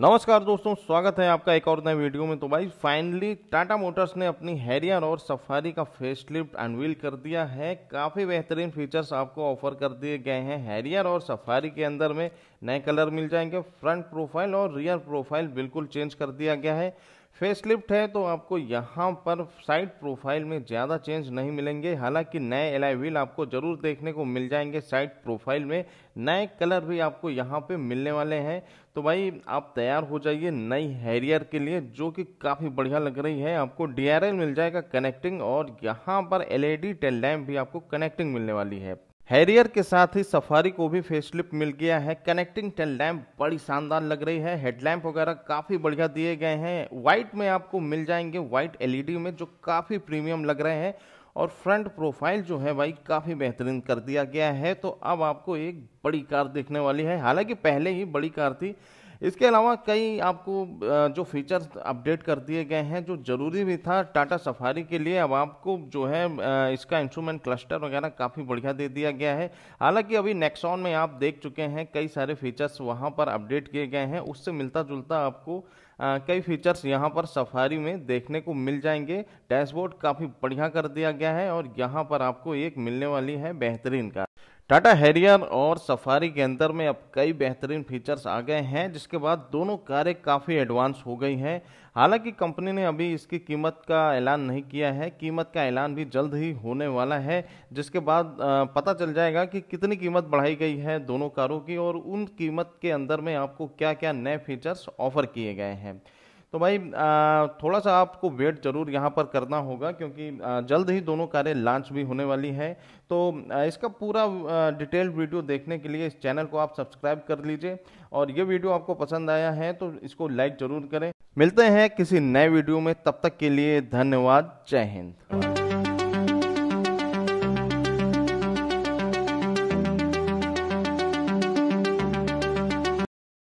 नमस्कार दोस्तों स्वागत है आपका एक और नए वीडियो में तो भाई फाइनली टाटा मोटर्स ने अपनी हैरियर और सफारी का फेसलिफ्ट अनवील कर दिया है काफ़ी बेहतरीन फीचर्स आपको ऑफर कर दिए गए हैं हैरियर और सफारी के अंदर में नए कलर मिल जाएंगे फ्रंट प्रोफाइल और रियर प्रोफाइल बिल्कुल चेंज कर दिया गया है फेसलिफ्ट है तो आपको यहाँ पर साइड प्रोफाइल में ज़्यादा चेंज नहीं मिलेंगे हालांकि नए एलाई व्हील आपको ज़रूर देखने को मिल जाएंगे साइड प्रोफाइल में नए कलर भी आपको यहाँ पे मिलने वाले हैं तो भाई आप तैयार हो जाइए नई हैरियर के लिए जो कि काफ़ी बढ़िया लग रही है आपको डी मिल जाएगा कनेक्टिंग और यहाँ पर एल ई टेल लैम्प भी आपको कनेक्टिंग मिलने वाली है हैरियर के साथ ही सफारी को भी फेसलिफ्ट मिल गया है कनेक्टिंग टेल लैम्प बड़ी शानदार लग रही है हेडलैम्प वगैरह काफ़ी बढ़िया दिए गए हैं वाइट में आपको मिल जाएंगे वाइट एलईडी में जो काफ़ी प्रीमियम लग रहे हैं और फ्रंट प्रोफाइल जो है भाई काफ़ी बेहतरीन कर दिया गया है तो अब आपको एक बड़ी कार देखने वाली है हालांकि पहले ही बड़ी कार थी इसके अलावा कई आपको जो फीचर्स अपडेट कर दिए गए हैं जो ज़रूरी भी था टाटा सफारी के लिए अब आपको जो है इसका इंस्ट्रूमेंट क्लस्टर वगैरह काफ़ी बढ़िया दे दिया गया है हालांकि अभी नेक्सॉन में आप देख चुके हैं कई सारे फीचर्स वहाँ पर अपडेट किए गए हैं उससे मिलता जुलता आपको आ, कई फीचर्स यहाँ पर सफारी में देखने को मिल जाएंगे डैशबोर्ड काफ़ी बढ़िया कर दिया गया है और यहाँ पर आपको एक मिलने वाली है बेहतरीन कार टाटा हैरियर और सफारी के अंदर में अब कई बेहतरीन फीचर्स आ गए हैं जिसके बाद दोनों कारें काफ़ी एडवांस हो गई हैं हालांकि कंपनी ने अभी इसकी कीमत का ऐलान नहीं किया है कीमत का ऐलान भी जल्द ही होने वाला है जिसके बाद पता चल जाएगा कि कितनी कीमत बढ़ाई गई है दोनों कारों की और उन कीमत के अंदर में आपको क्या क्या नए फीचर्स ऑफर किए गए हैं तो भाई थोड़ा सा आपको वेट जरूर यहाँ पर करना होगा क्योंकि जल्द ही दोनों कारें लॉन्च भी होने वाली हैं तो इसका पूरा डिटेल्ड वीडियो देखने के लिए इस चैनल को आप सब्सक्राइब कर लीजिए और ये वीडियो आपको पसंद आया है तो इसको लाइक ज़रूर करें मिलते हैं किसी नए वीडियो में तब तक के लिए धन्यवाद जय हिंद